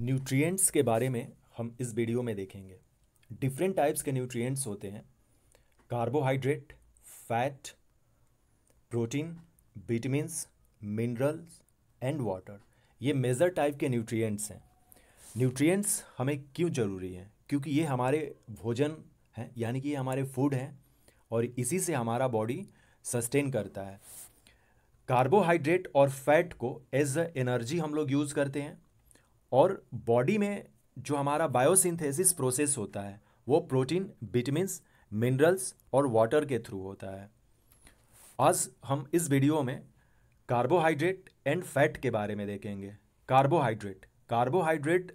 nutrients के बारे में हम इस वीडियो में देखेंगे डिफरेंट टाइप्स के न्यूट्रिएंट्स होते हैं carbohydrate fat protein vitamins minerals and water ये मेजर टाइप के न्यूट्रिएंट्स हैं न्यूट्रिएंट्स हमें क्यों ज़रूरी हैं क्योंकि ये हमारे भोजन हैं यानी कि ये हमारे फूड हैं और इसी से हमारा बॉडी सस्टेन करता है कार्बोहाइड्रेट और फैट को एज अ एनर्जी हम लोग यूज़ करते हैं और बॉडी में जो हमारा बायोसिंथेसिस प्रोसेस होता है वो प्रोटीन विटमिनस मिनरल्स और वाटर के थ्रू होता है आज हम इस वीडियो में कार्बोहाइड्रेट एंड फैट के बारे में देखेंगे कार्बोहाइड्रेट कार्बोहाइड्रेट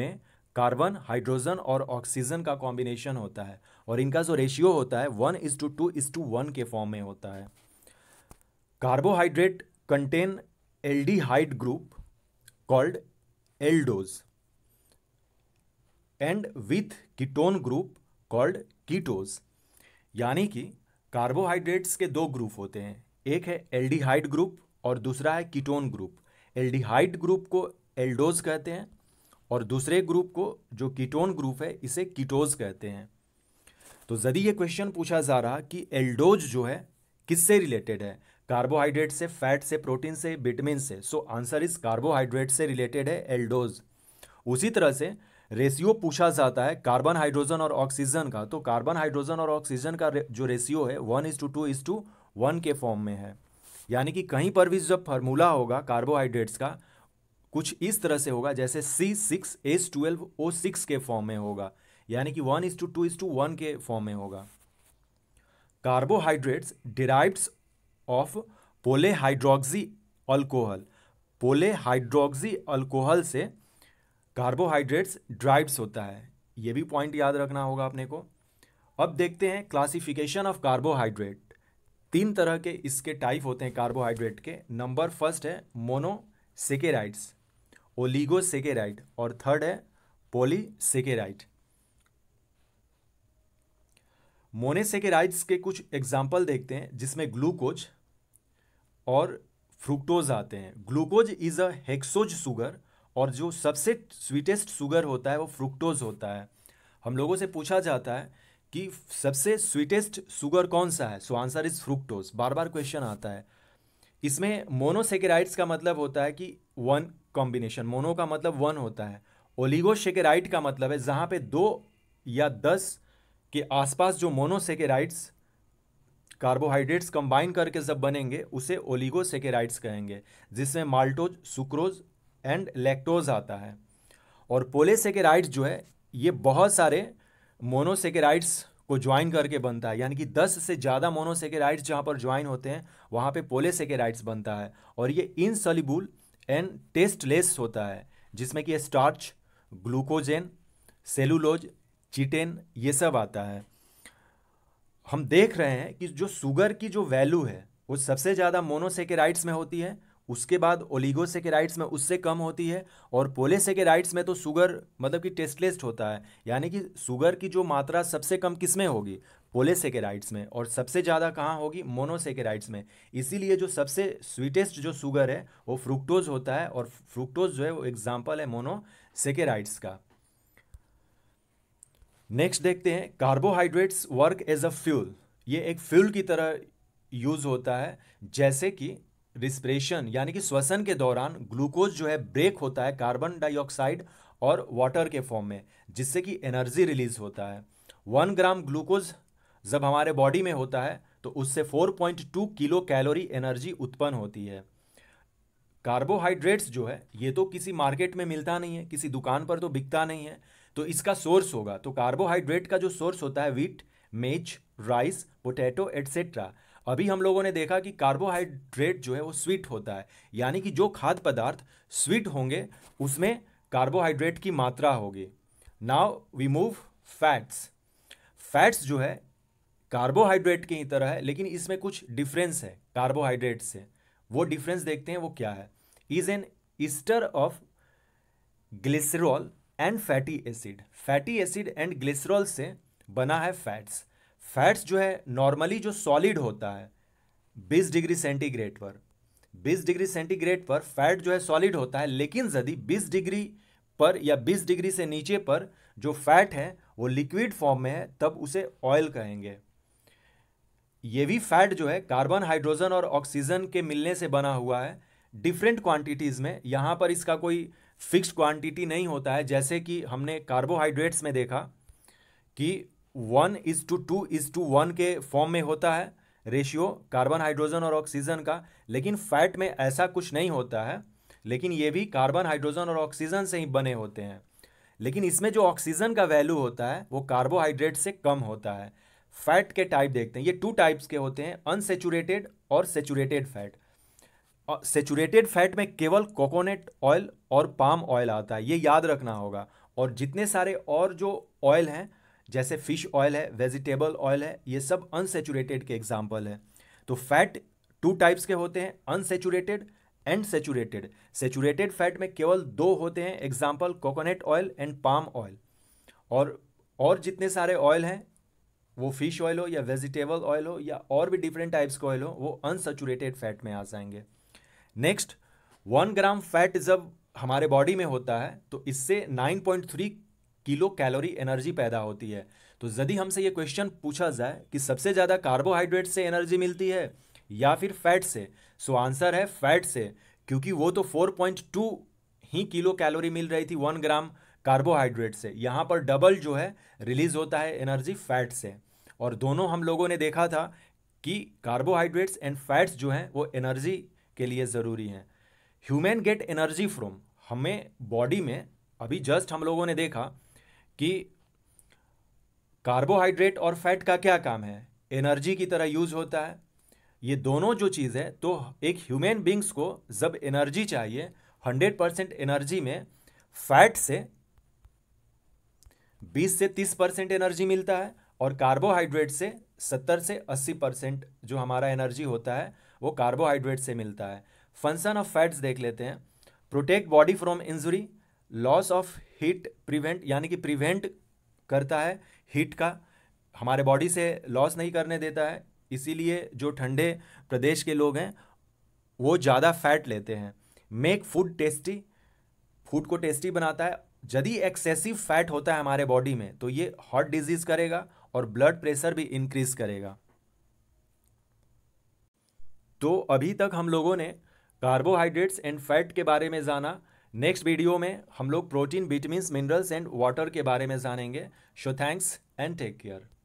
में कार्बन हाइड्रोजन और ऑक्सीजन का कॉम्बिनेशन होता है और इनका जो रेशियो होता है one is two two is two one के फॉर्म में होता है carbohydrate contain aldehyde group called aldose and with ketone group called ketose यानी कि कार्बोहाइड्रेट्स के दो ग्रुप होते हैं एक है एल्डिहाइड ग्रुप और दूसरा है कीटोन ग्रुप एल्डिहाइड ग्रुप को एल्डोज कहते हैं और दूसरे ग्रुप को जो कीटोन ग्रुप है इसे कीटोज कहते हैं तो यदि ये क्वेश्चन पूछा जा रहा कि एल्डोज जो है किससे रिलेटेड है कार्बोहाइड्रेट से फैट से प्रोटीन से विटामिन से सो आंसर इज कार्बोहाइड्रेट से रिलेटेड है एल्डोज उसी तरह से रेशियो पूछा जाता है कार्बन हाइड्रोजन और ऑक्सीजन का तो कार्बन हाइड्रोजन और ऑक्सीजन का जो रेशियो है one is two two is two one के फॉर्म में है यानी कि कहीं पर भी जब फार्मूला होगा कार्बोहाइड्रेट्स का कुछ इस तरह से होगा जैसे C six S twelve O six के फॉर्म में होगा यानी कि one is two two is two one के फॉर्म में होगा carbohydrates derives of poly hydroxy alcohol poly hydroxy alcohol से कार्बोहाइड्रेट्स ड्राइव्स होता है ये भी पॉइंट याद रखना होगा अपने को अब देखते हैं क्लासिफिकेशन ऑफ कार्बोहाइड्रेट तीन तरह के इसके टाइप होते हैं कार्बोहाइड्रेट के नंबर फर्स्ट है मोनोसेकेराइड्स ओलिगोसेकेराइड और थर्ड है पोलीसेकेराइड मोनेसेकेराइड्स के कुछ एग्जाम्पल देखते हैं जिसमें ग्लूकोज और फ्रुक्टोज आते हैं glucose is a hexose sugar और जो सबसे स्वीटेस्ट सुगर होता है वो फ्रुक्टोज होता है हम लोगों से पूछा जाता है कि सबसे स्वीटेस्ट सुगर कौन सा है सो आंसर इज़ फ्रुक्टोज बार बार क्वेश्चन आता है इसमें मोनोसेकेराइड्स का मतलब होता है कि वन कॉम्बिनेशन मोनो का मतलब वन होता है ओलिगोसेकेराइड का मतलब है जहाँ पे दो या दस के आसपास जो मोनोसेकेराइड्स कार्बोहाइड्रेट्स कंबाइन करके जब बनेंगे उसे ओलिगोसेकेराइड्स कहेंगे जिसमें माल्टोज सुक्रोज एंड लैक्टोज आता है और पोलेसेकेराइड्स जो है ये बहुत सारे मोनोसेकेराइड्स को ज्वाइन करके बनता है यानी कि 10 से ज़्यादा मोनोसेकेराइड्स जहाँ पर ज्वाइन होते हैं वहाँ पे पोलेसेकेराइड्स बनता है और ये इनसलिबुल एंड टेस्टलेस होता है जिसमें कि स्टार्च ग्लूकोजेन सेलुलोज चिटेन ये सब आता है हम देख रहे हैं कि जो शुगर की जो वैल्यू है वो सबसे ज़्यादा मोनोसेकेराइड्स में होती है उसके बाद ओलिगोसेकेराइड्स में उससे कम होती है और पोलेसेकेराइड्स में तो शुगर मतलब कि टेस्टलेस्ट होता है यानी कि शुगर की जो मात्रा सबसे कम किस में होगी पोलेसेकेराइड्स में और सबसे ज़्यादा कहाँ होगी मोनोसेकेराइड्स में इसीलिए जो सबसे स्वीटेस्ट जो शुगर है वो फ्रुक्टोज होता है और फ्रुक्टोज जो है वो एग्जाम्पल है मोनोसेकेराइड्स का नेक्स्ट देखते हैं carbohydrates work as a fuel ये एक फ्यूल की तरह यूज होता है जैसे कि रिस्प्रेशन यानी कि श्वसन के दौरान ग्लूकोज जो है ब्रेक होता है कार्बन डाइऑक्साइड और वाटर के फॉर्म में जिससे कि एनर्जी रिलीज होता है वन ग्राम ग्लूकोज जब हमारे बॉडी में होता है तो उससे 4.2 किलो कैलोरी एनर्जी उत्पन्न होती है कार्बोहाइड्रेट्स जो है ये तो किसी मार्केट में मिलता नहीं है किसी दुकान पर तो बिकता नहीं है तो इसका सोर्स होगा तो कार्बोहाइड्रेट का जो सोर्स होता है वीट मेज राइस पोटैटो एट्सेट्रा अभी हम लोगों ने देखा कि कार्बोहाइड्रेट जो है वो स्वीट होता है यानी कि जो खाद्य पदार्थ स्वीट होंगे उसमें कार्बोहाइड्रेट की मात्रा होगी now we move fats fats जो है कार्बोहाइड्रेट की ही तरह है लेकिन इसमें कुछ डिफरेंस है कार्बोहाइड्रेट से वो डिफरेंस देखते हैं वो क्या है is an ester of glycerol and fatty acid fatty acid and glycerol से बना है फैट्स फैट्स जो है नॉर्मली जो सॉलिड होता है 20 डिग्री सेंटीग्रेड पर 20 डिग्री सेंटीग्रेड पर फैट जो है सॉलिड होता है लेकिन यदि 20 डिग्री पर या 20 डिग्री से नीचे पर जो फैट है वो लिक्विड फॉर्म में है तब उसे ऑयल कहेंगे ये भी फैट जो है कार्बन हाइड्रोजन और ऑक्सीजन के मिलने से बना हुआ है डिफरेंट क्वांटिटीज़ में यहाँ पर इसका कोई फिक्स्ड क्वांटिटी नहीं होता है जैसे कि हमने कार्बोहाइड्रेट्स में देखा कि one is two two is two one के फॉर्म में होता है रेशियो कार्बन हाइड्रोजन और ऑक्सीजन का लेकिन फैट में ऐसा कुछ नहीं होता है लेकिन ये भी कार्बन हाइड्रोजन और ऑक्सीजन से ही बने होते हैं लेकिन इसमें जो ऑक्सीजन का वैल्यू होता है वो कार्बोहाइड्रेट से कम होता है फैट के टाइप देखते हैं ये टू टाइप्स के होते हैं अनसेचुरेटेड और सेचुरेटेड फैट सेचुरेटेड फैट में केवल कोकोनट ऑयल और पाम ऑयल आता है ये याद रखना होगा और जितने सारे और जो ऑयल हैं जैसे फिश ऑयल है वेजिटेबल ऑयल है ये सब अनसेचुरेटेड के एग्जाम्पल है तो फैट टू टाइप्स के होते हैं unsaturated and saturated saturated fat में केवल दो होते हैं example coconut oil and palm oil और और जितने सारे ऑयल हैं वो फिश ऑयल हो या वेजिटेबल ऑयल हो या और भी डिफरेंट टाइप्स के ऑयल हो वो अनसेचुरेटेड फैट में आ जाएंगे नेक्स्ट वन ग्राम फैट जब हमारे बॉडी में होता है तो इससे 9.3 किलो कैलोरी एनर्जी पैदा होती है तो यदि हमसे ये क्वेश्चन पूछा जाए कि सबसे ज़्यादा कार्बोहाइड्रेट से एनर्जी मिलती है या फिर फैट से सो आंसर है फैट से क्योंकि वो तो 4.2 ही किलो कैलोरी मिल रही थी वन ग्राम कार्बोहाइड्रेट से यहाँ पर डबल जो है रिलीज होता है एनर्जी फैट से और दोनों हम लोगों ने देखा था कि कार्बोहाइड्रेट्स एंड फैट्स जो हैं वो एनर्जी के लिए ज़रूरी हैं ह्यूमन गेट एनर्जी फ्रॉम हमें बॉडी में अभी जस्ट हम लोगों ने देखा कि कार्बोहाइड्रेट और फैट का क्या काम है एनर्जी की तरह यूज होता है ये दोनों जो चीज़ है तो एक ह्यूमन बींग्स को जब एनर्जी चाहिए हंड्रेड परसेंट एनर्जी में फैट से बीस से तीस परसेंट एनर्जी मिलता है और कार्बोहाइड्रेट से सत्तर से अस्सी परसेंट जो हमारा एनर्जी होता है वो कार्बोहाइड्रेट से मिलता है फंक्शन ऑफ फैट्स देख लेते हैं protect body from injury loss of heat prevent यानी कि प्रिवेंट करता है हीट का हमारे बॉडी से लॉस नहीं करने देता है इसीलिए जो ठंडे प्रदेश के लोग हैं वो ज़्यादा फैट लेते हैं मेक फूड टेस्टी फूड को टेस्टी बनाता है यदि एक्सेसिव फैट होता है हमारे बॉडी में तो ये हार्ट डिजीज़ करेगा और ब्लड प्रेशर भी इंक्रीज़ करेगा तो अभी तक हम लोगों ने कार्बोहाइड्रेट्स एंड फैट के बारे में जाना नेक्स्ट वीडियो में हम लोग protein vitamin minerals and water के बारे में जानेंगे so thanks and take care